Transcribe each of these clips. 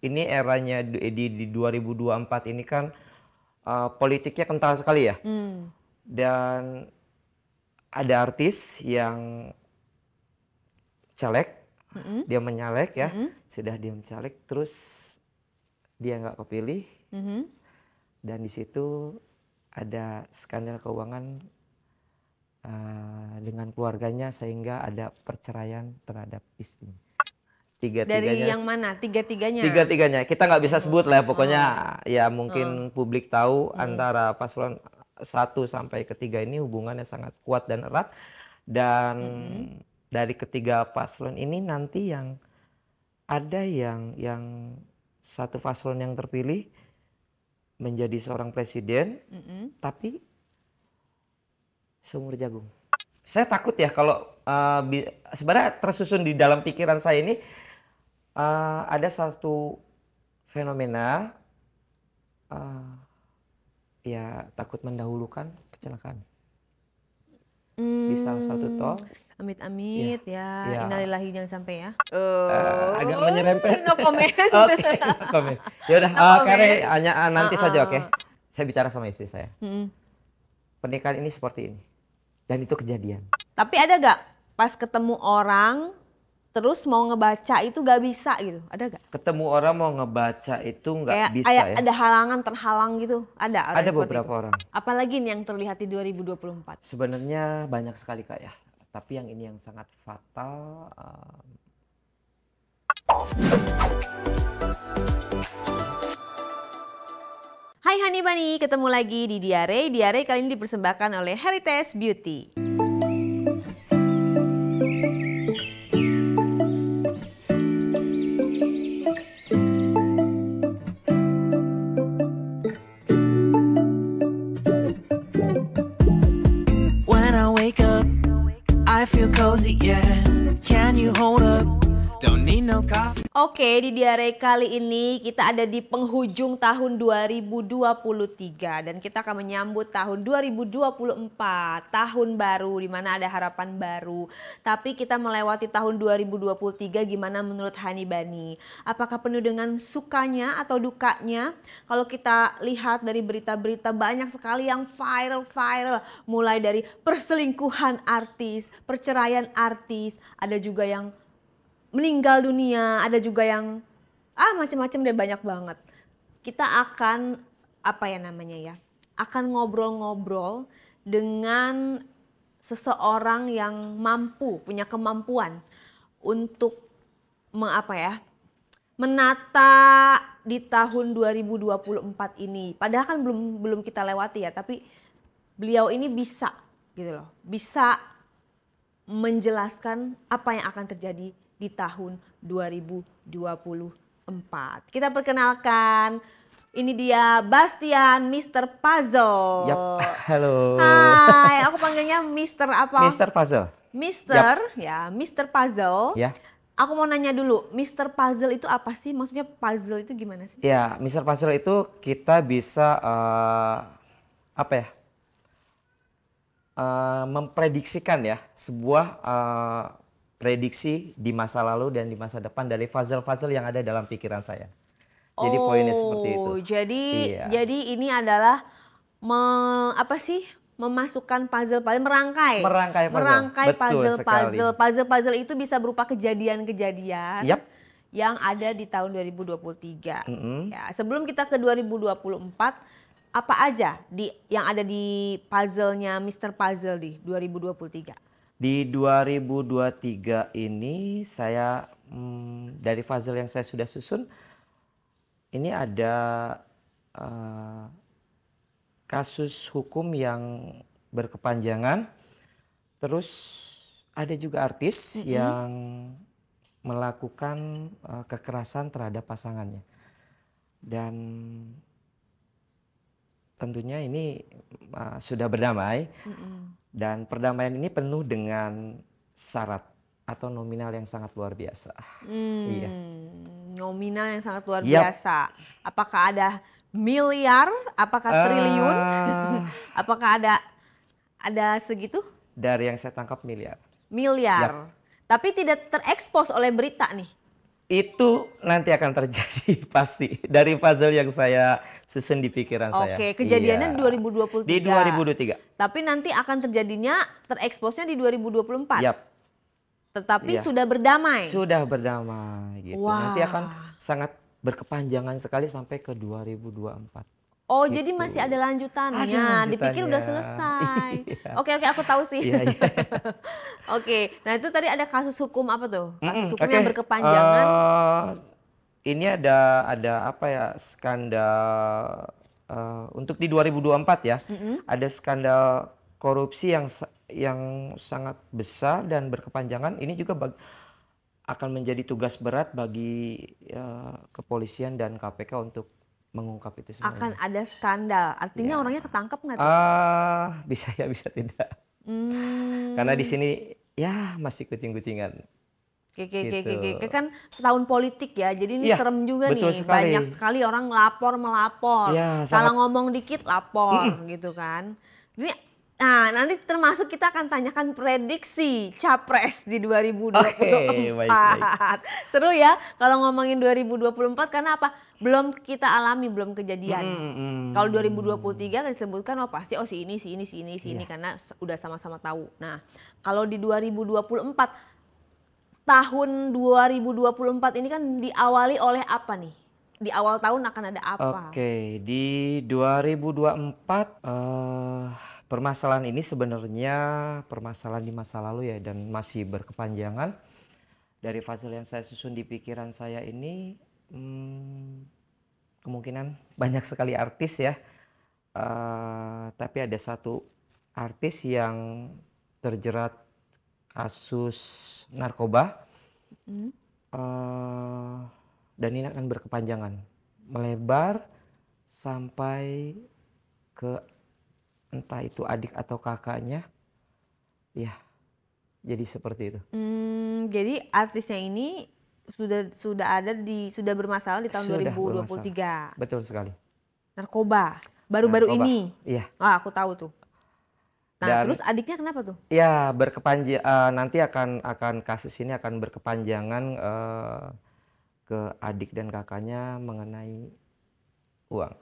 ini eranya di, di 2024 ini kan uh, politiknya kental sekali ya. Hmm. Dan ada artis yang caleg, mm -hmm. dia menyalek ya, mm -hmm. sudah dia mencalek, terus dia nggak kepilih, mm -hmm. dan di situ ada skandal keuangan uh, dengan keluarganya sehingga ada perceraian terhadap istrinya tiga dari yang mana tiga tiganya tiga tiganya kita nggak bisa sebut lah pokoknya oh. ya mungkin oh. publik tahu hmm. antara paslon satu sampai ketiga ini hubungannya sangat kuat dan erat dan hmm. dari ketiga paslon ini nanti yang ada yang yang satu paslon yang terpilih menjadi seorang presiden hmm. tapi seumur jagung saya takut ya kalau uh, sebenarnya tersusun di dalam pikiran saya ini uh, ada satu fenomena uh, ya takut mendahulukan kecelakaan hmm. satu tol. Amit-amit iya, ya. ya. ya. Innalillahi jangan sampai ya. Uh, uh agak oh, menyerempet. No comment. oke, okay, no comment. Ya no uh, karena hanya uh, nanti uh, saja ah, oke. Okay? Ah. Saya bicara sama istri saya. Hmm. Pernikahan ini seperti ini. Dan itu kejadian. Tapi ada gak pas ketemu orang terus mau ngebaca itu gak bisa gitu ada gak? Ketemu orang mau ngebaca itu nggak kayak, bisa kayak ya? Ada halangan terhalang gitu ada. Orang ada beberapa itu. orang. Apalagi nih yang terlihat di 2024? Sebenarnya banyak sekali kak ya, tapi yang ini yang sangat fatal. Um... Hai Hani Bani, ketemu lagi di Diare. Diare kali ini dipersembahkan oleh Heritage Beauty. close Can you hold up? Don't no coffee. Oke, di diare kali ini kita ada di penghujung tahun 2023 dan kita akan menyambut tahun 2024, tahun baru di mana ada harapan baru. Tapi kita melewati tahun 2023 gimana menurut Hani Bani? Apakah penuh dengan sukanya atau dukanya? Kalau kita lihat dari berita-berita banyak sekali yang viral-viral mulai dari perselingkuhan artis, perceraian artis, ada juga yang meninggal dunia, ada juga yang ah macam-macam deh banyak banget. Kita akan apa ya namanya ya? Akan ngobrol-ngobrol dengan seseorang yang mampu, punya kemampuan untuk me, apa ya? menata di tahun 2024 ini. Padahal kan belum belum kita lewati ya, tapi beliau ini bisa gitu loh. Bisa menjelaskan apa yang akan terjadi di tahun 2024. Kita perkenalkan ini dia Bastian Mr. Puzzle. Yep. halo. Hai, aku panggilnya Mr. apa? Mr. Puzzle. Mr. Yep. ya, Mr. Puzzle. Ya. Aku mau nanya dulu, Mr. Puzzle itu apa sih? Maksudnya puzzle itu gimana sih? Ya, Mr. Puzzle itu kita bisa uh, apa ya? Uh, eh, memprediksikan ya sebuah uh, prediksi di masa lalu dan di masa depan dari puzzle-puzzle yang ada dalam pikiran saya. Jadi oh, poinnya seperti itu. Jadi iya. jadi ini adalah me, apa sih? memasukkan puzzle puzzle merangkai merangkai puzzle merangkai puzzle Betul puzzle, puzzle puzzle puzzle itu bisa berupa kejadian-kejadian yep. yang ada di tahun 2023. Mm -hmm. Ya, sebelum kita ke 2024 apa aja di yang ada di puzzle-nya Mr. Puzzle di 2023? Di 2023 ini saya hmm, dari puzzle yang saya sudah susun ini ada uh, kasus hukum yang berkepanjangan. Terus ada juga artis mm -hmm. yang melakukan uh, kekerasan terhadap pasangannya. Dan tentunya ini uh, sudah berdamai mm -hmm. dan perdamaian ini penuh dengan syarat atau nominal yang sangat luar biasa. Mm, iya. Nominal yang sangat luar yep. biasa. Apakah ada miliar? Apakah uh, triliun? apakah ada ada segitu? Dari yang saya tangkap miliar. Miliar. Yep. Tapi tidak terekspos oleh berita nih itu nanti akan terjadi pasti dari puzzle yang saya susun di pikiran Oke, saya. Oke, kejadiannya iya. 2023. Di 2023. Tapi nanti akan terjadinya tereksposnya di 2024. Yap. Tetapi iya. sudah berdamai. Sudah berdamai gitu. Wow. Nanti akan sangat berkepanjangan sekali sampai ke 2024. Oh, gitu. jadi masih ada lanjutannya. Ada lanjutannya. Dipikir udah selesai. iya. Oke, oke, aku tahu sih. iya, iya. oke. Nah, itu tadi ada kasus hukum apa tuh? Kasus mm -mm, hukum okay. yang berkepanjangan. Uh, ini ada ada apa ya? Skandal uh, untuk di 2024 ya. Mm -hmm. Ada skandal korupsi yang yang sangat besar dan berkepanjangan. Ini juga bag, akan menjadi tugas berat bagi uh, kepolisian dan KPK untuk mengungkap itu semua. Akan ada skandal. Artinya ya. orangnya ketangkep nggak? Uh, bisa ya, bisa tidak. Hmm. Karena di sini ya masih kucing-kucingan. Oke, gitu. oke, kan tahun politik ya, jadi ini ya, serem juga nih. Sekali. Banyak sekali orang lapor melapor. Ya, Salah sangat... ngomong dikit lapor, gitu kan. Jadi Nah, nanti termasuk kita akan tanyakan prediksi capres di 2024. Okay, baik, baik. Seru ya kalau ngomongin 2024 karena apa? Belum kita alami, belum kejadian. Hmm, hmm. Kalau 2023 kan disebutkan oh pasti oh si ini, si ini, si ini, si iya. yeah. ini karena udah sama-sama tahu. Nah, kalau di 2024 tahun 2024 ini kan diawali oleh apa nih? Di awal tahun akan ada apa? Oke, okay, di 2024 eh uh permasalahan ini sebenarnya permasalahan di masa lalu ya dan masih berkepanjangan. Dari fasil yang saya susun di pikiran saya ini hmm, kemungkinan banyak sekali artis ya. Uh, tapi ada satu artis yang terjerat kasus narkoba. Mm. Uh, dan ini akan berkepanjangan, melebar sampai ke entah itu adik atau kakaknya ya jadi seperti itu hmm, jadi artisnya ini sudah sudah ada di sudah bermasalah di tahun sudah 2023 bermasalah. betul sekali narkoba baru-baru ini iya ah, aku tahu tuh Nah, Dan, terus adiknya kenapa tuh? Ya, berkepanjang uh, eh, nanti akan akan kasus ini akan berkepanjangan uh, ke adik dan kakaknya mengenai uang.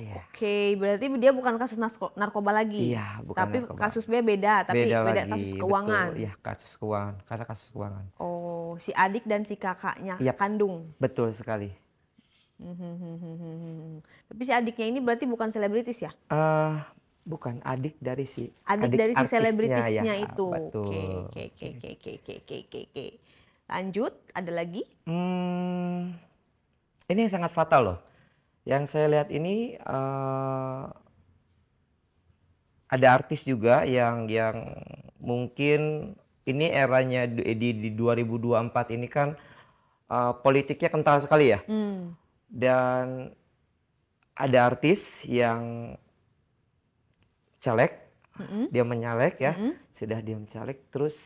Yeah. Oke, okay, berarti dia bukan kasus narkoba lagi. Iya, bukan Tapi narkoba. kasusnya beda, tapi beda, beda lagi, kasus keuangan. iya, kasus keuangan. Karena kasus keuangan. Oh, si adik dan si kakaknya yep. kandung. Betul sekali. Hmm, tapi si adiknya ini berarti bukan selebritis ya? Uh, bukan adik dari si adik, adik dari si selebritisnya ya, itu. Oke, oke, oke, oke, oke, oke, oke. Lanjut, ada lagi? Hmm, ini yang sangat fatal loh. Yang saya lihat ini uh, ada artis juga yang yang mungkin ini eranya di, di 2024 ini kan uh, politiknya kental sekali ya. Hmm. Dan ada artis yang caleg, -hmm. dia menyalek ya, -hmm. sudah dia mencalek, terus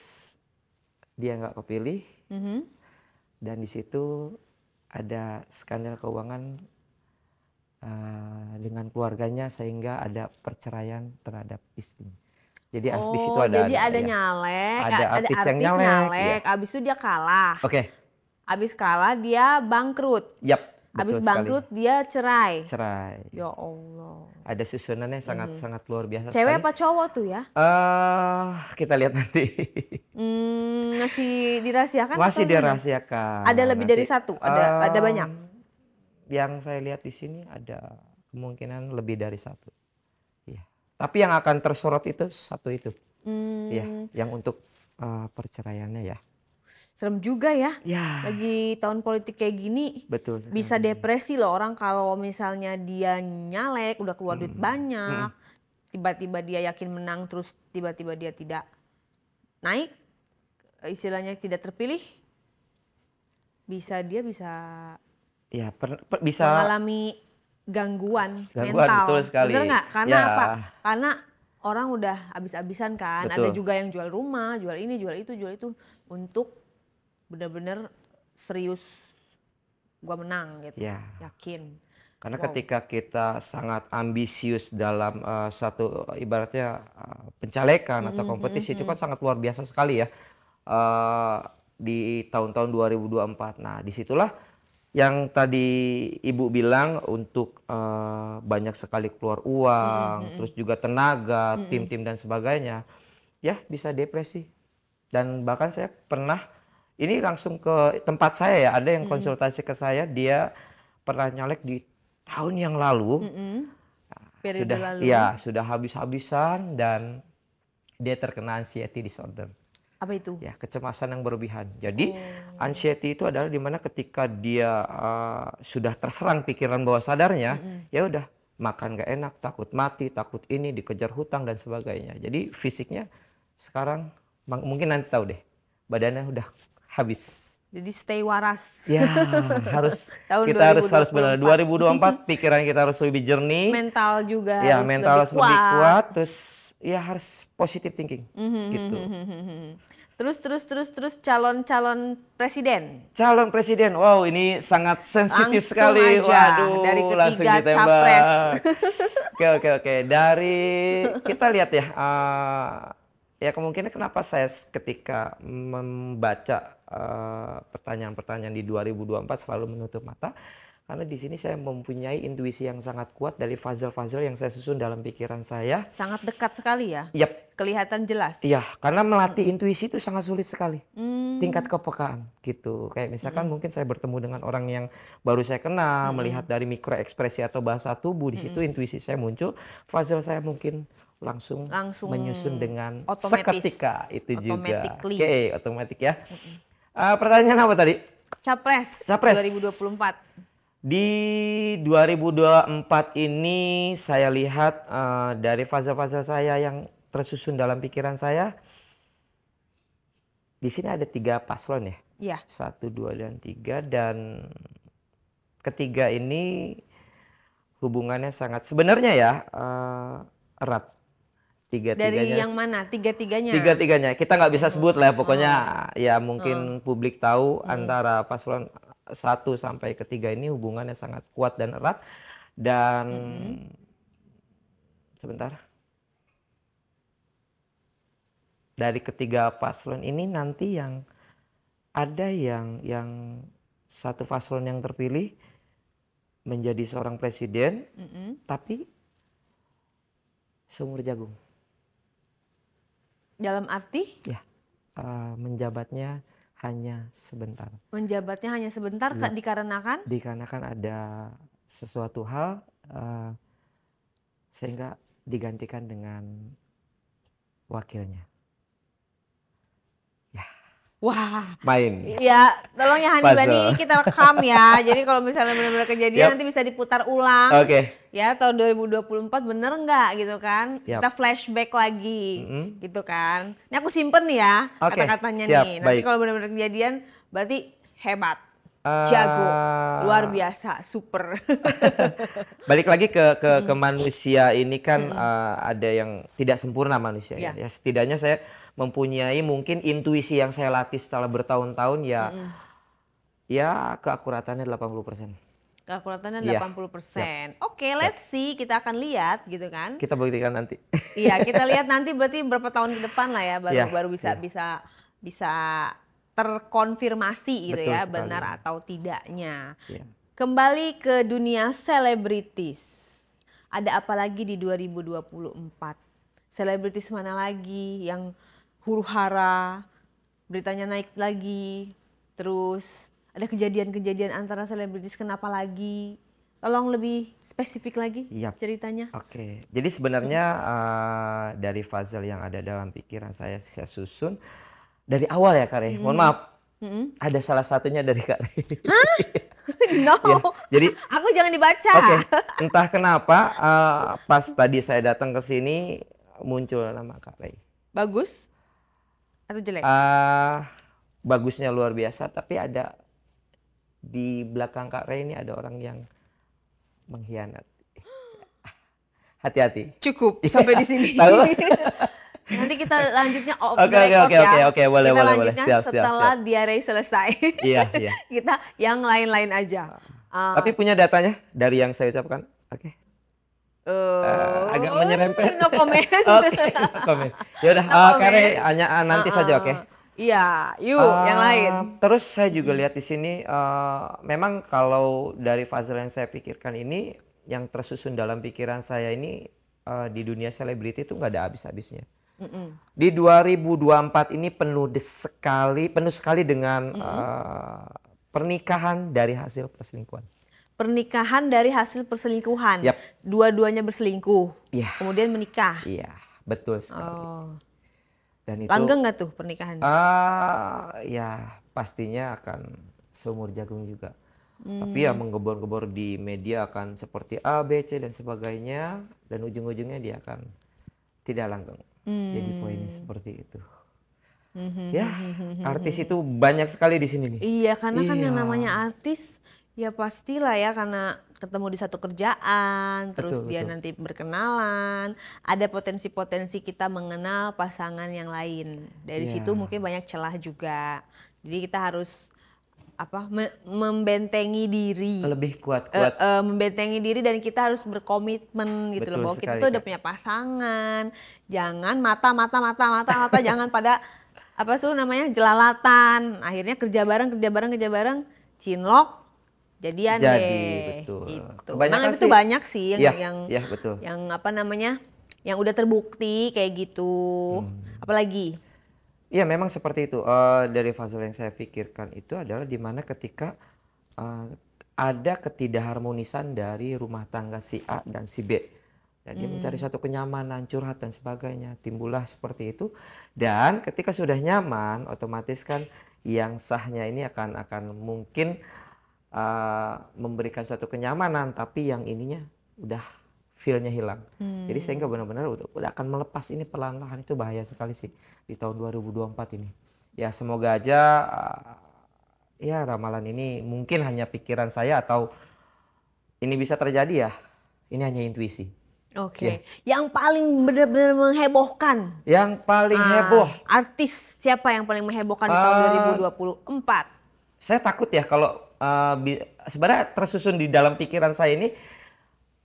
dia nggak kepilih, -hmm. dan di situ ada skandal keuangan Eh, dengan keluarganya sehingga ada perceraian terhadap istri. Jadi oh, di situ ada jadi ada, ada ya. nyalek, ada, ada artis, artis yang nyalek, nyalek. Ya. abis itu dia kalah. Oke. Okay. Abis kalah dia bangkrut. Yap. Abis sekali. bangkrut dia cerai. Cerai. Ya Allah. Ada susunannya sangat hmm. sangat luar biasa. Cewek sekali. apa cowok tuh ya? Eh uh, kita lihat nanti. hmm, masih dirahasiakan? Masih dirahasiakan. Ada lebih nanti, dari satu, ada um, ada banyak yang saya lihat di sini ada kemungkinan lebih dari satu. Ya. Tapi yang akan tersorot itu satu itu. Iya, hmm. yang untuk uh, perceraiannya ya. Serem juga ya. ya. Lagi tahun politik kayak gini. Betul. Sekali. Bisa depresi loh orang kalau misalnya dia nyalek, udah keluar hmm. duit banyak. Hmm. Tiba-tiba dia yakin menang terus tiba-tiba dia tidak naik. Istilahnya tidak terpilih. Bisa dia bisa ya per, per, bisa mengalami gangguan, gangguan mental. Betul sekali. Bener nggak? Karena ya. apa? Karena orang udah habis-habisan kan. Betul. Ada juga yang jual rumah, jual ini, jual itu, jual itu untuk benar-benar serius gua menang gitu. Ya. Yakin. Karena wow. ketika kita sangat ambisius dalam uh, satu eh, ibaratnya uh, pencalekan atau hmm, kompetisi mm -hmm. itu hmm. kan sangat luar biasa sekali ya. Uh, di tahun-tahun 2024. Nah, disitulah yang tadi ibu bilang untuk uh, banyak sekali keluar uang, -hmm. terus juga tenaga, tim-tim -hmm. dan sebagainya, ya bisa depresi. Dan bahkan saya pernah ini langsung ke tempat saya ya, ada yang konsultasi -hmm. ke saya, dia pernah nyalek di tahun yang lalu. -hmm. sudah lalu. ya, sudah habis-habisan dan dia terkena anxiety disorder. Apa itu? Ya, kecemasan yang berlebihan. Jadi, oh. anxiety itu adalah dimana ketika dia uh, sudah terserang pikiran bawah sadarnya, mm -hmm. ya udah makan gak enak, takut mati, takut ini, dikejar hutang dan sebagainya. Jadi fisiknya sekarang mungkin nanti tahu deh, badannya udah habis. Jadi stay waras. Ya, harus kita 2024. harus harus benar 2024 pikiran kita harus lebih jernih. Mental juga ya, harus mental lebih harus kuat. lebih kuat terus ya harus positive thinking mm -hmm, gitu. Mm -hmm. Terus terus terus terus calon-calon presiden. Calon presiden. Wow, ini sangat sensitif langsung sekali. Aja. Waduh, dari ketiga capres. oke oke oke. Dari kita lihat ya uh, ya kemungkinan kenapa saya ketika membaca eh, pertanyaan-pertanyaan uh, pertanyaan -pertanyaan di 2024 selalu menutup mata karena di sini saya mempunyai intuisi yang sangat kuat dari puzzle-puzzle yang saya susun dalam pikiran saya. Sangat dekat sekali ya? Yap. Kelihatan jelas? Iya, karena melatih hmm. intuisi itu sangat sulit sekali. Hmm. Tingkat kepekaan gitu. Kayak misalkan hmm. mungkin saya bertemu dengan orang yang baru saya kenal, hmm. melihat dari mikro ekspresi atau bahasa tubuh, di situ hmm. intuisi saya muncul, puzzle saya mungkin langsung, langsung menyusun dengan otomatis. seketika itu juga. Oke, okay, otomatis ya. Hmm. Uh, pertanyaan apa tadi? Capres, Capres 2024. Di 2024 ini saya lihat uh, dari fase-fase saya yang tersusun dalam pikiran saya. Di sini ada tiga paslon ya. Iya. Satu, dua, dan tiga. Dan ketiga ini hubungannya sangat sebenarnya ya uh, erat. Tiga Dari tiganya. yang mana? Tiga-tiganya? Tiga-tiganya. Kita nggak bisa sebut lah pokoknya oh. ya mungkin oh. publik tahu hmm. antara paslon satu sampai ketiga ini hubungannya sangat kuat dan erat dan hmm. sebentar dari ketiga paslon ini nanti yang ada yang yang satu paslon yang terpilih menjadi seorang presiden mm -hmm. tapi seumur jagung dalam arti ya uh, menjabatnya hanya sebentar. Menjabatnya hanya sebentar ya. dikarenakan? Dikarenakan ada sesuatu hal uh, sehingga digantikan dengan wakilnya. Wah. Main. Iya, tolong ya Hani Bani ini kita rekam ya. Jadi kalau misalnya benar-benar kejadian yep. nanti bisa diputar ulang. Oke. Okay. Ya, tahun 2024 bener nggak gitu kan? Yep. Kita flashback lagi mm -hmm. gitu kan. Ini aku simpen ya okay. kata-katanya nih. Nanti kalau benar-benar kejadian berarti hebat. Uh... Jago, luar biasa, super. Balik lagi ke ke, ke manusia ini kan hmm. uh, ada yang tidak sempurna manusia yeah. ya. Setidaknya saya mempunyai mungkin intuisi yang saya latih setelah bertahun-tahun ya mm. ya keakuratannya 80% keakuratannya yeah. Iya. 80 persen. Yeah. Oke, okay, iya. let's yeah. see, kita akan lihat gitu kan? Kita buktikan nanti. Iya, kita lihat nanti berarti berapa tahun ke depan lah ya, baru yeah. baru bisa yeah. bisa bisa terkonfirmasi gitu Betul ya, sekali. benar atau tidaknya. Yeah. Kembali ke dunia selebritis. Ada apa lagi di 2024? Selebritis mana lagi yang huru hara, beritanya naik lagi, terus ada kejadian-kejadian antara selebritis kenapa lagi? Tolong lebih spesifik lagi yep. ceritanya. Oke, okay. jadi sebenarnya uh, dari puzzle yang ada dalam pikiran saya, saya susun dari awal ya Kare. Mm. Mohon hmm. maaf, hmm ada salah satunya dari Kare. Hah? No. ya, jadi aku jangan dibaca. Oke, okay. entah kenapa uh, pas tadi saya datang ke sini muncul nama Kak Kare. Bagus atau jelek? Uh, bagusnya luar biasa, tapi ada di belakang Kak Ray ini ada orang yang mengkhianat. Hati-hati. Cukup sampai di sini. Nanti kita lanjutnya oke oke the Oke, ya. oke, boleh, kita boleh, boleh. Siap, setelah siap, siap. diare selesai. Iya, iya. kita yang lain-lain aja. Uh, Tapi ah. punya datanya dari yang saya ucapkan. Oke. Okay. Uh, agak oh, menyerempet. No comment. Oke, okay, no comment. Ya udah, no uh, Kare, hanya uh, nanti uh, saja ah. oke. Okay? Iya, yuk uh, yang lain. Terus saya juga lihat di sini uh, memang kalau dari fase yang saya pikirkan ini yang tersusun dalam pikiran saya ini uh, di dunia selebriti itu nggak ada habis-habisnya. Mm -mm. Di 2024 ini penuh sekali, penuh sekali dengan mm -mm. Uh, pernikahan dari hasil perselingkuhan pernikahan dari hasil perselingkuhan. Yep. Dua-duanya berselingkuh. Yeah. Kemudian menikah. Iya, yeah, betul sekali. Oh. Dan itu langgeng nggak tuh pernikahan? uh, ya pastinya akan seumur jagung juga. Hmm. Tapi ya menggebor-gebor di media akan seperti A, B, C dan sebagainya dan ujung-ujungnya dia akan tidak langgeng. Hmm. Jadi poinnya seperti itu. Hmm, hmm, ya, hmm, artis itu banyak sekali di sini nih. Iya, karena iya. kan yang iya. namanya artis Ya pastilah ya karena ketemu di satu kerjaan, betul, terus dia betul. nanti berkenalan, ada potensi-potensi kita mengenal pasangan yang lain. Dari yeah. situ ya. mungkin banyak celah juga. Jadi kita harus apa me membentengi diri lebih kuat eh, kuat e, e, membentengi diri dan kita harus berkomitmen gitu Betul loh bahwa kita tuh udah punya pasangan jangan mata mata mata mata mata jangan pada apa tuh namanya jelalatan akhirnya kerja bareng kerja bareng kerja bareng cinlok jadian jadi deh. betul gitu. kebanyakan banyak sih yang ya, yang ya, betul. yang apa namanya yang udah terbukti kayak gitu hmm. apalagi Iya memang seperti itu uh, dari fase yang saya pikirkan itu adalah di mana ketika uh, ada ketidakharmonisan dari rumah tangga si A dan si B dan dia hmm. mencari satu kenyamanan curhat dan sebagainya timbullah seperti itu dan ketika sudah nyaman otomatis kan yang sahnya ini akan akan mungkin uh, memberikan satu kenyamanan tapi yang ininya udah feelnya hilang. Hmm. Jadi sehingga benar-benar udah, udah akan melepas ini pelan-pelan itu bahaya sekali sih di tahun 2024 ini. Ya semoga aja uh, ya ramalan ini mungkin hanya pikiran saya atau ini bisa terjadi ya. Ini hanya intuisi. Oke. Okay. Ya. Yeah. Yang paling benar-benar menghebohkan. Yang paling ah, heboh. Artis siapa yang paling menghebohkan uh, di tahun 2024? Eh, saya takut ya kalau uh, sebenarnya tersusun di dalam pikiran saya ini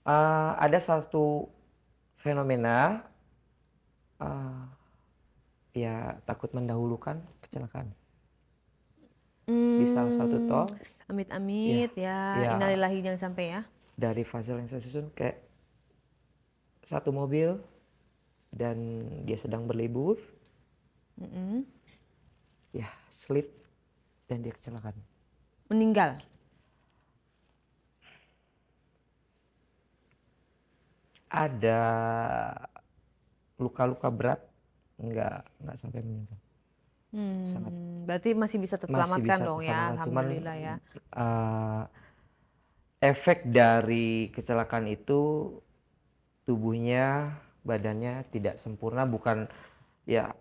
uh, ada satu fenomena uh, ya takut mendahulukan kecelakaan hmm, satu tol. Amit-amit iya. ya, ya, ya. Innalillahi jangan sampai ya. Dari fase yang saya susun kayak satu mobil dan dia sedang berlibur. Mm -hmm. Ya, slip dan dia kecelakaan meninggal. Ada luka-luka berat, nggak nggak sampai meninggal. Hmm, Sangat. Berarti masih bisa terselamatkan masih bisa dong ya, alhamdulillah Cuman, ya. Uh, efek dari kecelakaan itu tubuhnya, badannya tidak sempurna, bukan ya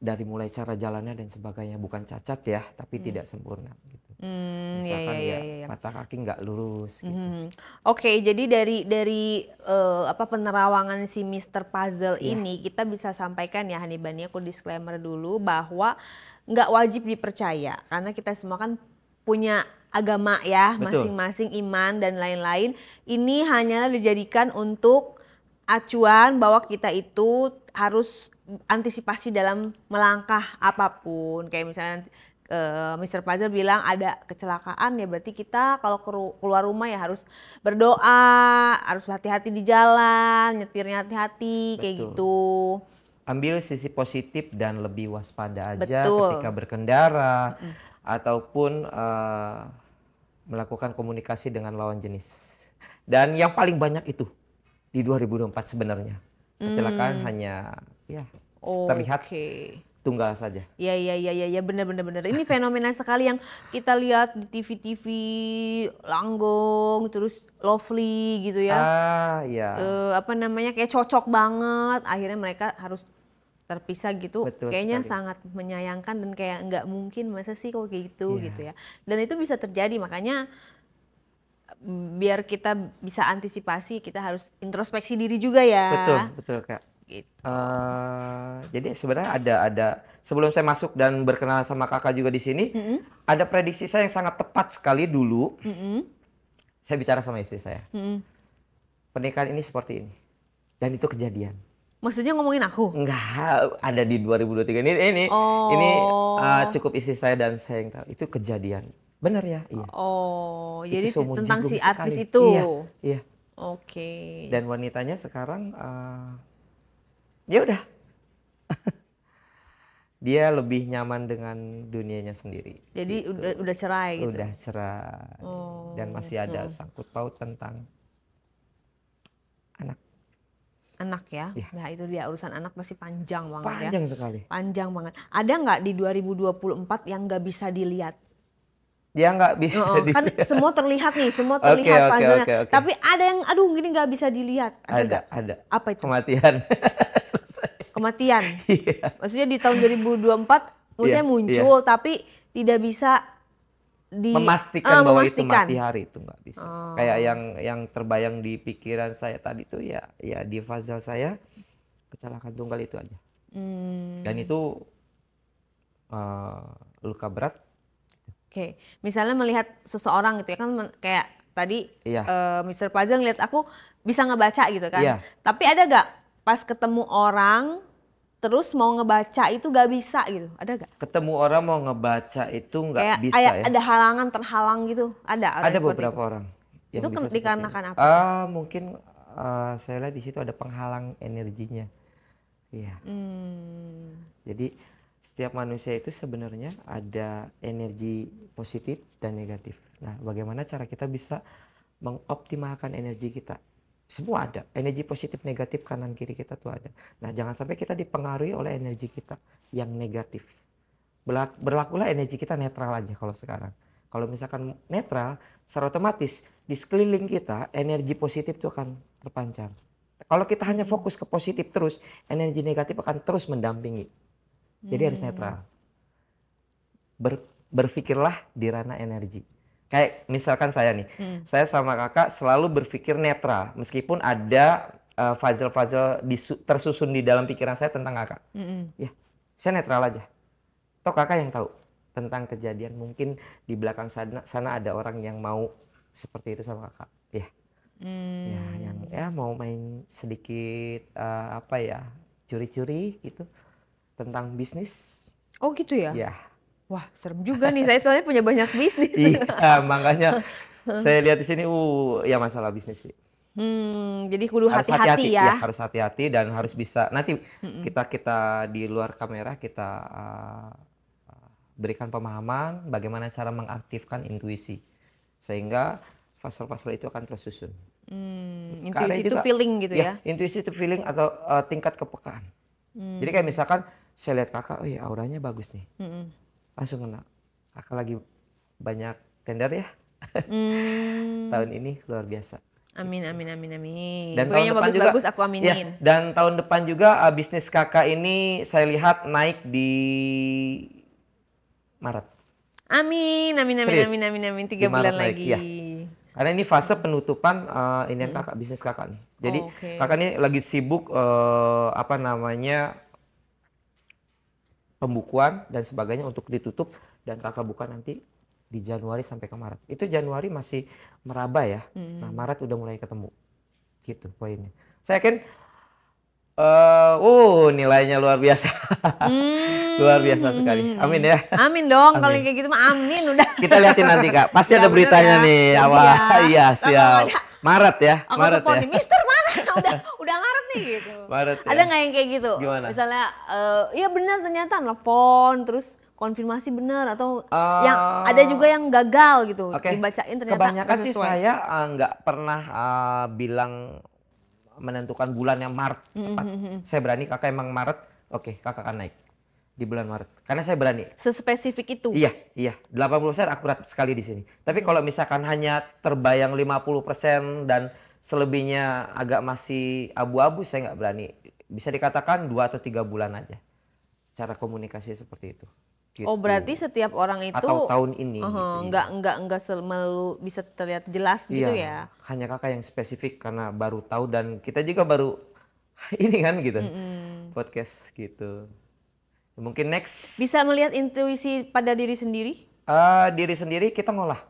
dari mulai cara jalannya dan sebagainya, bukan cacat ya, tapi hmm. tidak sempurna. Hmm, iya, misalkan iya, ya, ya, ya ya mata kaki nggak lurus. Hmm. Gitu. Hmm. Oke, okay, jadi dari dari uh, apa penerawangan si Mr. Puzzle yeah. ini kita bisa sampaikan ya Hanibani aku disclaimer dulu bahwa nggak wajib dipercaya karena kita semua kan punya agama ya masing-masing iman dan lain-lain. Ini hanyalah dijadikan untuk acuan bahwa kita itu harus antisipasi dalam melangkah apapun kayak misalnya Eh, Mr. Pazer bilang ada kecelakaan ya berarti kita kalau keluar rumah ya harus berdoa, harus hati-hati di jalan, nyetirnya hati-hati kayak gitu. Ambil sisi positif dan lebih waspada aja Betul. ketika berkendara mm ataupun uh, melakukan komunikasi dengan lawan jenis. Dan yang paling banyak itu di 2024 sebenarnya. Kecelakaan mm. hanya ya oh, terlihat tunggal saja. Iya iya iya iya ya, benar benar benar. Ini fenomena sekali yang kita lihat di TV-TV langgeng terus lovely gitu ya. Ah iya. E, apa namanya kayak cocok banget akhirnya mereka harus terpisah gitu. Betul kayaknya sekali. sangat menyayangkan dan kayak nggak mungkin masa sih kok gitu yeah. gitu ya. Dan itu bisa terjadi makanya mm, biar kita bisa antisipasi kita harus introspeksi diri juga ya. Betul betul Kak. Gitu. Uh, jadi sebenarnya ada ada sebelum saya masuk dan berkenalan sama kakak juga di sini, mm -hmm. ada prediksi saya yang sangat tepat sekali dulu. Mm -hmm. Saya bicara sama istri saya. Mm -hmm. Pernikahan ini seperti ini. Dan itu kejadian. Maksudnya ngomongin aku? Enggak, ada di 2023 ini ini oh. ini uh, eh, cukup istri saya dan saya yang tahu itu kejadian. Benar ya? Iya. Oh, itu tentang si artis sekali. itu. Iya. iya. Oke. Okay. Dan wanitanya sekarang uh, ya udah dia lebih nyaman dengan dunianya sendiri. Jadi gitu. udah udah cerai gitu. Udah cerai. Oh, dan masih ada hmm. sangkut paut tentang anak. Anak ya. ya. Nah, itu dia urusan anak masih panjang banget ya. panjang ya. sekali. Panjang banget. Ada nggak di 2024 yang nggak bisa dilihat? dia nggak bisa oh, kan semua terlihat nih semua terlihat okay, okay, okay, okay. tapi ada yang aduh gini nggak bisa dilihat ada ada, ada apa itu kematian kematian yeah. maksudnya di tahun 2024 maksudnya yeah, muncul yeah. tapi tidak bisa di memastikan ah, bahwa itu mati hari itu nggak bisa oh. kayak yang yang terbayang di pikiran saya tadi tuh ya ya di fazal saya kecelakaan tunggal itu aja hmm. dan itu uh, luka berat Oke, okay. misalnya melihat seseorang gitu ya kan kayak tadi iya. uh, eh, Mr. Pajar ngeliat aku bisa ngebaca gitu kan. Iya. Tapi ada gak pas ketemu orang terus mau ngebaca itu gak bisa gitu, ada gak? Ketemu orang mau ngebaca itu gak kayak, bisa ya? Ada halangan terhalang gitu, ada. Ada beberapa itu. orang. Yang itu bisa dikarenakan itu. apa? Uh, mungkin uh, saya lihat di situ ada penghalang energinya. Iya. Hmm. Jadi setiap manusia itu sebenarnya ada energi positif dan negatif. Nah, bagaimana cara kita bisa mengoptimalkan energi kita? Semua ada, energi positif negatif kanan kiri kita tuh ada. Nah, jangan sampai kita dipengaruhi oleh energi kita yang negatif. Berlakulah energi kita netral aja kalau sekarang. Kalau misalkan netral, secara otomatis di sekeliling kita energi positif itu akan terpancar. Kalau kita hanya fokus ke positif terus, energi negatif akan terus mendampingi jadi hmm. harus netral. Ber, berpikirlah di ranah energi. Kayak misalkan saya nih, hmm. saya sama kakak selalu berpikir netral, meskipun ada uh, puzzle-puzzle tersusun di dalam pikiran saya tentang kakak. Hmm. Ya, saya netral aja. Toh kakak yang tahu tentang kejadian mungkin di belakang sana, sana ada orang yang mau seperti itu sama kakak. Ya, ya hmm. ya yang ya mau main sedikit uh, apa ya curi-curi gitu tentang bisnis. Oh gitu ya? Iya. Wah serem juga nih, saya soalnya punya banyak bisnis. iya makanya saya lihat di sini, uh ya masalah bisnis sih. Hmm, jadi kudu hati-hati ya. ya. Harus hati-hati dan harus bisa. Nanti kita kita di luar kamera kita uh, uh, berikan pemahaman bagaimana cara mengaktifkan intuisi sehingga pasal-pasal itu akan tersusun. Hmm, intuisi itu feeling gitu ya? ya? Intuisi itu feeling atau uh, tingkat kepekaan. Hmm. Jadi kayak misalkan saya lihat kakak oh iya auranya bagus nih mm-hmm. langsung kena kakak lagi banyak tender ya mm. tahun ini luar biasa Amin, amin, amin, amin. Dan Pokoknya tahun depan juga, bagus, aku aminin. Ya, dan tahun depan juga uh, bisnis kakak ini saya lihat naik di Maret. Amin, amin, amin, Serius? amin, amin, amin. Tiga bulan naik, lagi. Ya. Karena ini fase penutupan uh, ini hmm. kakak bisnis kakak nih. Jadi oh, okay. kakak ini lagi sibuk uh, apa namanya pembukuan dan sebagainya untuk ditutup dan kakak buka nanti di Januari sampai ke Maret. Itu Januari masih meraba ya. Hmm. Nah, Maret udah mulai ketemu. Gitu poinnya. Saya yakin uh, uh nilainya luar biasa. Hmm. luar biasa sekali. Hmm. Amin ya. Amin dong kalau kayak gitu mah amin udah. Kita lihatin nanti Kak. Pasti ya, ada beritanya ya. nih iya, awal. Ya. Iya, siap. Maret ya, Aku Maret ya. Mister mana udah nih gitu. Maret, ya. Ada nggak yang kayak gitu? Gimana? Misalnya, uh, ya benar ternyata telepon, terus konfirmasi benar atau uh, yang ah. ada juga yang gagal gitu okay. dibacain ternyata kebanyakan sih saya uh, nggak pernah uh, bilang menentukan bulannya Maret hmm, tepat. Mm -hmm. saya berani kakak emang Maret oke okay, kakak akan naik di bulan Maret karena saya berani sespesifik itu iya iya 80% akurat sekali di sini tapi kalau misalkan hanya terbayang 50% dan selebihnya agak masih abu-abu saya nggak berani bisa dikatakan dua atau tiga bulan aja cara komunikasi seperti itu oh, gitu. oh berarti setiap orang itu atau tahun ini uh -huh, gitu, nggak ya. nggak nggak selalu bisa terlihat jelas iya, gitu ya hanya kakak yang spesifik karena baru tahu dan kita juga baru ini kan gitu mm -hmm. podcast gitu mungkin next bisa melihat intuisi pada diri sendiri uh, diri sendiri kita ngolah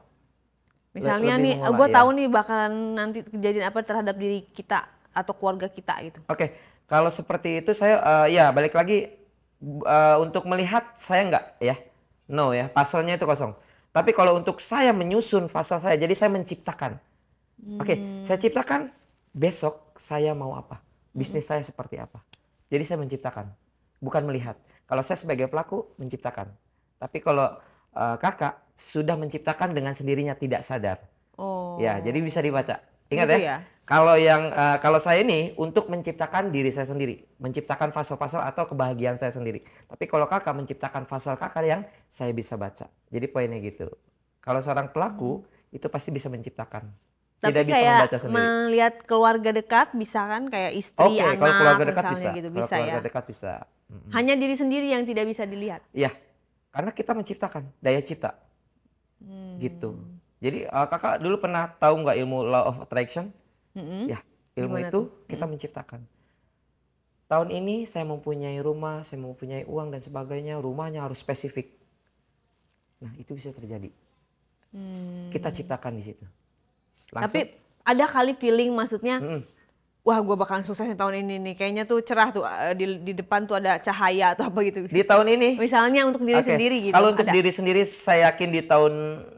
Misalnya nih, gue ya. tahu nih bakalan nanti kejadian apa terhadap diri kita atau keluarga kita gitu. Oke, okay. kalau seperti itu saya uh, ya balik lagi uh, untuk melihat saya nggak ya, no ya, pasalnya itu kosong. Tapi kalau untuk saya menyusun pasal saya, jadi saya menciptakan. Hmm. Oke, okay, saya ciptakan besok saya mau apa, bisnis hmm. saya seperti apa. Jadi saya menciptakan, bukan melihat. Kalau saya sebagai pelaku menciptakan, tapi kalau uh, kakak sudah menciptakan dengan sendirinya tidak sadar. Oh. Ya, jadi bisa dibaca. Ingat gitu ya. ya? Kalau yang uh, kalau saya ini untuk menciptakan diri saya sendiri, menciptakan fase-fase atau kebahagiaan saya sendiri. Tapi kalau kakak menciptakan fase kakak yang saya bisa baca. Jadi poinnya gitu. Kalau seorang pelaku hmm. itu pasti bisa menciptakan. Tapi Tidak bisa membaca sendiri. melihat keluarga dekat bisa kan kayak istri, okay, anak, kalau keluarga dekat misalnya bisa. gitu bisa keluarga ya. dekat bisa. Hanya diri sendiri yang tidak bisa dilihat. Iya. Karena kita menciptakan daya cipta gitu hmm. jadi uh, kakak dulu pernah tahu nggak ilmu law of attraction mm-hmm. ya ilmu Gimana itu tuh? kita hmm menciptakan tahun ini saya mempunyai rumah saya mempunyai uang dan sebagainya rumahnya harus spesifik nah itu bisa terjadi hmm. kita ciptakan di situ Langsung. tapi ada kali feeling maksudnya mm wah gue bakalan sukses di tahun ini nih kayaknya tuh cerah tuh eh, di, di depan tuh ada cahaya atau apa gitu di tahun ini misalnya untuk diri okay. sendiri gitu kalau untuk ada. diri sendiri saya yakin di tahun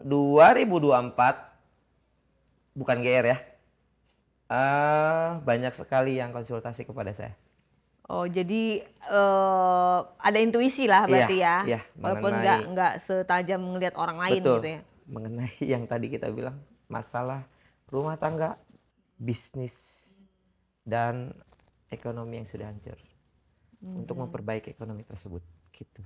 2024 bukan GR ya uh, banyak sekali yang konsultasi kepada saya oh jadi uh, ada intuisi lah iya, berarti iya, ya iya, walaupun nggak nggak setajam melihat orang lain betul, gitu ya mengenai yang tadi kita bilang masalah rumah tangga bisnis dan ekonomi yang sudah hancur hmm. untuk memperbaiki ekonomi tersebut gitu.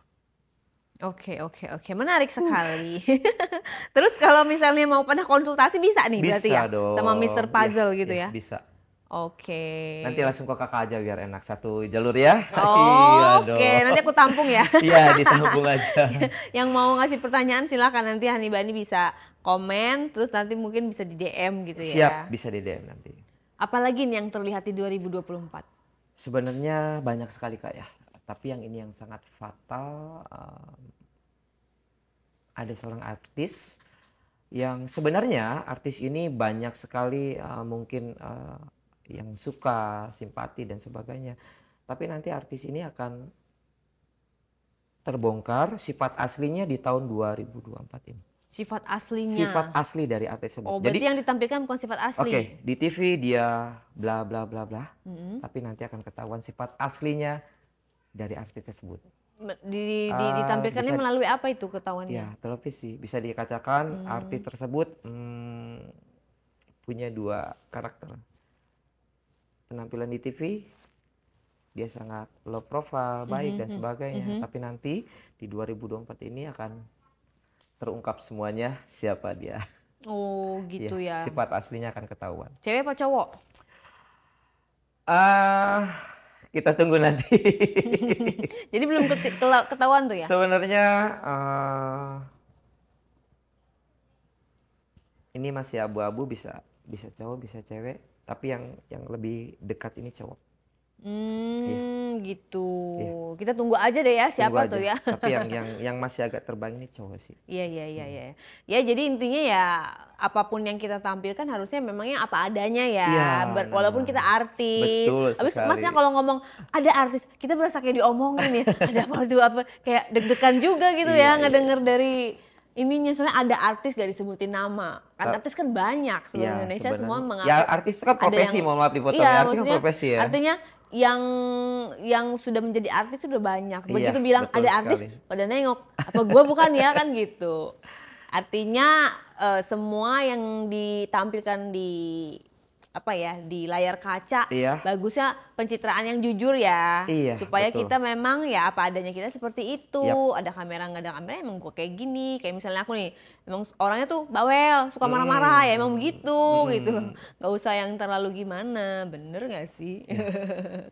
Oke okay, oke okay, oke okay. menarik sekali. Terus kalau misalnya mau pernah konsultasi bisa nih bisa berarti ya dong. sama Mister iya, Puzzle ya, gitu ya? ya? Bisa. Oke. Okay. Nanti langsung ke kakak aja biar enak satu jalur ya. Oh, Oke, okay. nanti aku tampung ya. Iya, ditampung aja. Yang mau ngasih pertanyaan silahkan nanti Hanibani bisa komen, terus nanti mungkin bisa di DM gitu Siap, ya. Siap, bisa di DM nanti. Apalagi nih yang terlihat di 2024? Sebenarnya banyak sekali kak ya. Tapi yang ini yang sangat fatal. Um, ada seorang artis yang sebenarnya artis ini banyak sekali uh, mungkin uh, yang suka, simpati dan sebagainya. Tapi nanti artis ini akan terbongkar sifat aslinya di tahun 2024 ini sifat aslinya. Sifat asli dari artis tersebut. Oh, Jadi yang ditampilkan bukan sifat asli. Oke, okay, di TV dia bla bla bla bla, mm-hmm. tapi nanti akan ketahuan sifat aslinya dari artis tersebut. Di, di, ah, ditampilkannya bisa, melalui apa itu ketahuannya? Ya, televisi. Bisa dikatakan hmm. artis tersebut hmm, punya dua karakter. Penampilan di TV dia sangat low profile, baik mm-hmm. dan sebagainya. Mm-hmm. Tapi nanti di 2024 ini akan terungkap semuanya siapa dia. Oh iya, gitu ya. ya. Sifat aslinya akan ketahuan. Cewek apa cowok? Ah, uh, kita tunggu nanti. Jadi belum ketahuan tuh ya? Sebenarnya uh, ini masih abu-abu bisa bisa cowok bisa cewek, tapi yang yang lebih dekat ini cowok. Hmm. Iya gitu. Iya. Kita tunggu aja deh ya siapa tuh ya. Tapi yang yang yang masih agak terbang ini cowok sih. Iya iya iya hmm. iya. Ya jadi intinya ya apapun yang kita tampilkan harusnya memangnya apa adanya ya. ya walaupun nah. kita artis. Betul Habis sekali. masnya kalau ngomong ada artis, kita berasa kayak diomongin ya. ada apa tuh apa kayak deg-degan juga gitu iya, ya, ya ngedenger dari ininya soalnya ada artis gak disebutin nama kan artis kan banyak seluruh ya, Indonesia sebenernya. semua mengalami. ya artis itu kan profesi yang, mohon maaf dipotong iya, artis kan profesi ya artinya yang yang sudah menjadi artis sudah banyak. Iya, Begitu iya, bilang ada artis pada nengok, apa gua bukan ya kan gitu. Artinya uh, semua yang ditampilkan di apa ya di layar kaca iya. bagusnya pencitraan yang jujur ya iya, supaya betul. kita memang ya apa adanya kita seperti itu yep. ada kamera nggak ada kamera emang gue kayak gini kayak misalnya aku nih emang orangnya tuh bawel suka hmm. marah-marah hmm. ya emang begitu hmm. gitu loh nggak usah yang terlalu gimana bener nggak sih iya.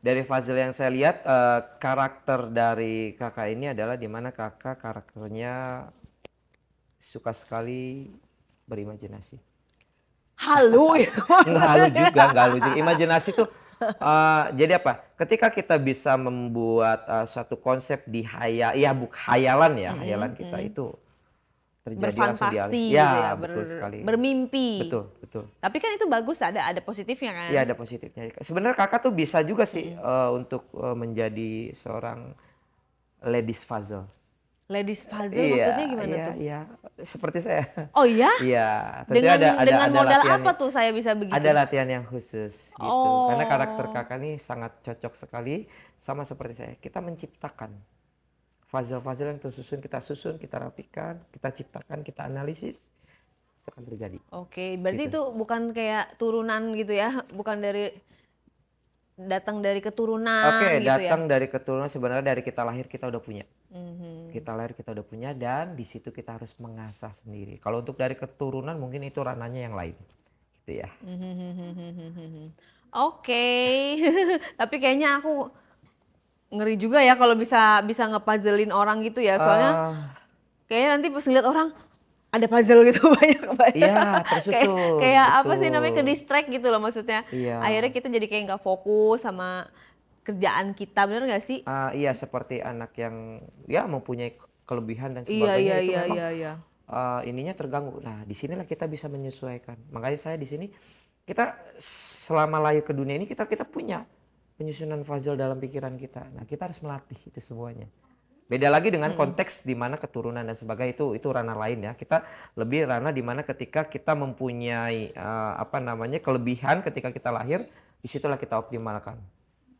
dari Fazil yang saya lihat uh, karakter dari kakak ini adalah dimana kakak karakternya suka sekali berimajinasi halu ya nggak halu juga, nggak halu juga. Imajinasi tuh uh, jadi apa? Ketika kita bisa membuat uh, suatu konsep di haya, ya buk hayalan ya, hayalan -hmm. kita itu terjadi langsung di alis. Gitu ya, ya ber, betul sekali. Bermimpi. Betul, betul. Tapi kan itu bagus ada ada positifnya kan? Iya, ada positifnya. Sebenarnya Kakak tuh bisa juga sih mm -hmm. uh, untuk uh, menjadi seorang ladies puzzle. Ladies puzzle iya, maksudnya gimana iya, tuh? Iya, seperti saya. Oh iya? Iya, dengan, ada ada dengan ada modal apa tuh saya bisa begitu? Ada latihan yang khusus gitu. Oh. Karena karakter Kakak ini sangat cocok sekali sama seperti saya. Kita menciptakan puzzle-puzzle yang tersusun, kita susun, kita rapikan, kita ciptakan, kita analisis itu akan terjadi. Oke, berarti gitu. itu bukan kayak turunan gitu ya, bukan dari datang dari keturunan Oke, gitu ya? datang dari keturunan sebenarnya dari kita lahir kita udah punya. Mm -hmm kita lahir kita udah punya dan di situ kita harus mengasah sendiri. Kalau untuk dari keturunan mungkin itu ranahnya yang lain, gitu ya. Oke, okay. tapi kayaknya aku ngeri juga ya kalau bisa bisa ngepuzzlein orang gitu ya, soalnya uh, kayaknya nanti pas ngeliat orang ada puzzle gitu banyak banyak. Iya, tersusun. kayak kayak apa sih namanya ke distract gitu loh maksudnya. Iya. Akhirnya kita jadi kayak nggak fokus sama kerjaan kita bener nggak sih? Uh, iya seperti anak yang ya mempunyai kelebihan dan iya, sebagainya iya, iya, itu iya, memang iya, iya. Uh, ininya terganggu. Nah di sinilah kita bisa menyesuaikan. Makanya saya di sini kita selama lahir ke dunia ini kita kita punya penyusunan fazil dalam pikiran kita. Nah kita harus melatih itu semuanya. Beda lagi dengan hmm. konteks di mana keturunan dan sebagainya itu itu ranah lain ya. Kita lebih ranah di mana ketika kita mempunyai uh, apa namanya kelebihan ketika kita lahir, disitulah kita optimalkan.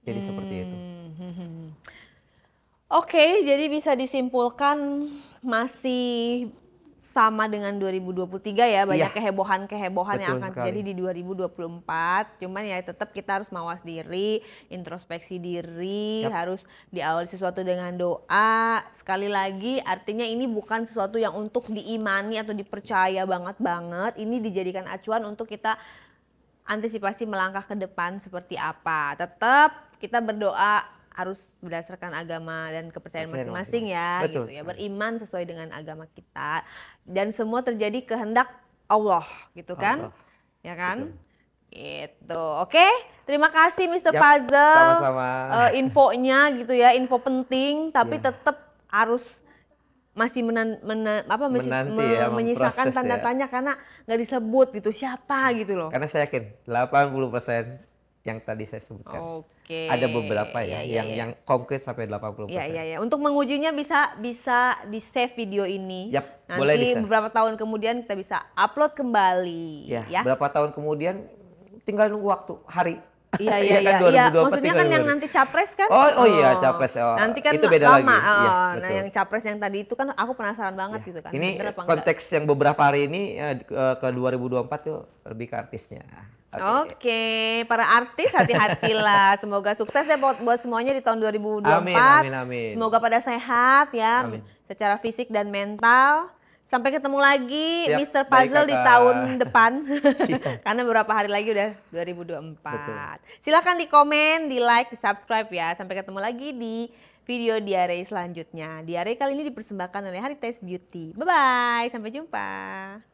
Jadi hmm. seperti itu. Hmm. Oke, okay, jadi bisa disimpulkan masih sama dengan 2023 ya banyak iya. kehebohan-kehebohan yang akan terjadi di 2024. Cuman ya tetap kita harus mawas diri, introspeksi diri, yep. harus diawali sesuatu dengan doa. Sekali lagi artinya ini bukan sesuatu yang untuk diimani atau dipercaya banget-banget. Ini dijadikan acuan untuk kita antisipasi melangkah ke depan seperti apa. Tetap kita berdoa harus berdasarkan agama dan kepercayaan masing-masing ya gitu Betul, gitu ya beriman sesuai dengan agama kita dan semua terjadi kehendak Allah gitu kan Allah. ya kan Betul. gitu oke terima kasih Mr. Yap, Puzzle sama-sama uh, infonya gitu ya info penting tapi yeah. tetap harus masih menan, mena, apa masih Menanti me, ya, menyisakan tanda ya. tanya karena nggak disebut gitu siapa ya. gitu loh karena saya yakin 80 persen yang tadi saya sebutkan. Oke. Ada beberapa ya, ya, ya yang ya. yang konkret sampai 80%. Iya, iya, iya, ya. Untuk mengujinya bisa bisa di save video ini. Yep, Nanti boleh di -save. beberapa tahun kemudian kita bisa upload kembali ya. ya. Berapa tahun kemudian tinggal nunggu waktu hari. Iya iya iya. Kan, iya. iya. Maksudnya kan yang nanti capres kan? Oh oh iya oh. capres. Oh, nanti kan itu beda lama. lagi. Oh, ya, nah yang capres yang tadi itu kan aku penasaran banget ya. gitu kan. Ini konteks yang beberapa hari ini eh, ke 2024 tuh lebih ke artisnya. Oke, okay. para artis hati-hatilah. Semoga sukses deh ya buat, buat semuanya di tahun 2024. Amin, amin, amin. Semoga pada sehat ya, amin. secara fisik dan mental. Sampai ketemu lagi Siap, Mr. Puzzle di tahun depan. Iya. Karena beberapa hari lagi udah 2024. Betul. Silahkan di komen, di like, di subscribe ya. Sampai ketemu lagi di video diare selanjutnya. Diare kali ini dipersembahkan oleh Heritage Beauty. Bye-bye, sampai jumpa.